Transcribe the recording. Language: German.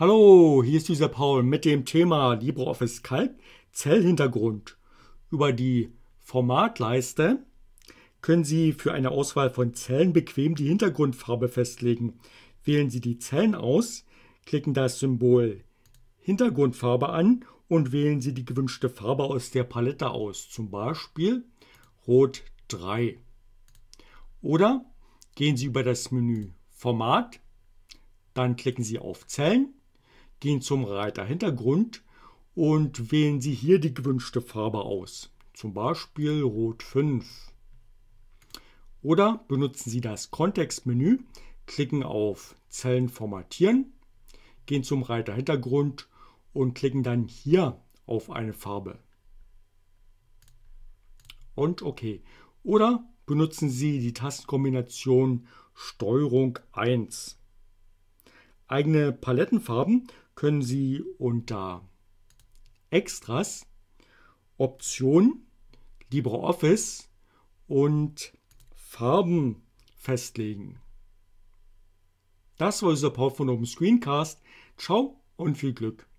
Hallo, hier ist dieser Paul mit dem Thema LibreOffice Calc Zellhintergrund. Über die Formatleiste können Sie für eine Auswahl von Zellen bequem die Hintergrundfarbe festlegen. Wählen Sie die Zellen aus, klicken das Symbol Hintergrundfarbe an und wählen Sie die gewünschte Farbe aus der Palette aus, zum Beispiel Rot 3. Oder gehen Sie über das Menü Format, dann klicken Sie auf Zellen gehen zum Reiter Hintergrund und wählen Sie hier die gewünschte Farbe aus, zum Beispiel Rot 5. Oder benutzen Sie das Kontextmenü, klicken auf Zellen formatieren, gehen zum Reiter Hintergrund und klicken dann hier auf eine Farbe. Und OK. Oder benutzen Sie die Tastenkombination Steuerung 1 eigene Palettenfarben können Sie unter Extras, Optionen, LibreOffice und Farben festlegen. Das war unser Power von Open Screencast. Ciao und viel Glück.